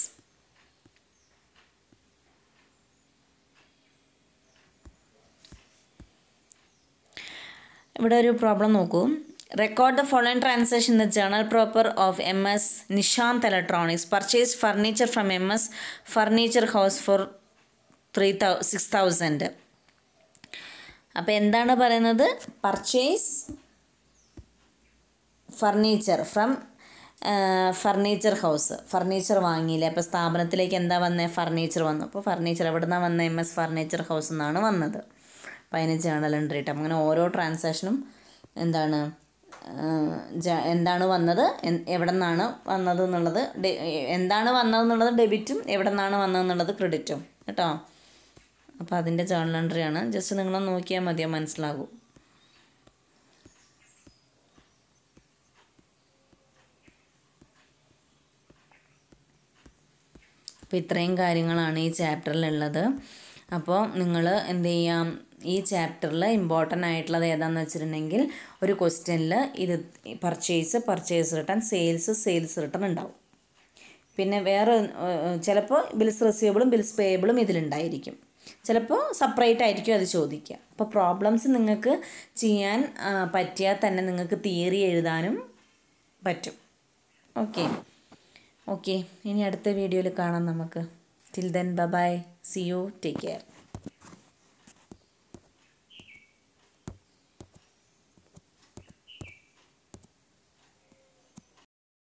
ഇവിടെ ഒരു problem നോക്കൂ record the following transaction the journal proper of M S Nishant electronics purchase furniture from M S furniture house for three തൗ six thousand അപ്പോൾ എന്താണ് പറയുന്നത് purchase furniture from furniture house furniture വാങ്ങിയില്ലേ അപ്പോൾ സ്ഥാപനത്തിലേക്ക് എന്താ വന്നത് ഫർണിച്ചർ വന്നു അപ്പോൾ ഫർണിച്ചർ എവിടെ നിന്നാണ് വന്നത് എം എസ് ഫർണിച്ചർ ഹൗസ് എന്നാണ് വന്നത് പതിനഞ്ച് ജേണൽ എൻട്രി കിട്ടും അങ്ങനെ ഓരോ ട്രാൻസാക്ഷനും എന്താണ് എന്താണ് വന്നത് എവിടെ നിന്നാണ് വന്നത് എന്നുള്ളത് എന്താണ് വന്നതെന്നുള്ളത് ഡെബിറ്റും എവിടെ നിന്നാണ് വന്നതെന്നുള്ളത് ക്രെഡിറ്റും കേട്ടോ അപ്പോൾ അതിൻ്റെ ജേണൽ എൻട്രിയാണ് ജസ്റ്റ് നിങ്ങളൊന്ന് നോക്കിയാൽ മതിയോ മനസ്സിലാകും അപ്പോൾ ഇത്രയും കാര്യങ്ങളാണ് ഈ ചാപ്റ്ററിലുള്ളത് അപ്പോൾ നിങ്ങൾ എന്ത് ചെയ്യാം ഈ ചാപ്റ്ററിൽ ഇമ്പോർട്ടൻ്റ് ആയിട്ടുള്ളത് ഏതാണെന്ന് വെച്ചിട്ടുണ്ടെങ്കിൽ ഒരു ക്വസ്റ്റ്യനിൽ ഇത് purchase purchase return sales sales return ഉണ്ടാവും പിന്നെ വേറെ ചിലപ്പോൾ ബിൽസ് റിസീവബിളും ബിൽസ് പേയബിളും ഇതിലുണ്ടായിരിക്കും ചിലപ്പോൾ സെപ്പറേറ്റ് ആയിരിക്കും അത് ചോദിക്കുക അപ്പോൾ പ്രോബ്ലംസ് നിങ്ങൾക്ക് ചെയ്യാൻ പറ്റിയാൽ തന്നെ നിങ്ങൾക്ക് തിയറി എഴുതാനും പറ്റും ഓക്കെ ഓക്കെ ഇനി അടുത്ത വീഡിയോയിൽ കാണാം നമുക്ക് ടിൽ ദെൻ ബ bye see you take care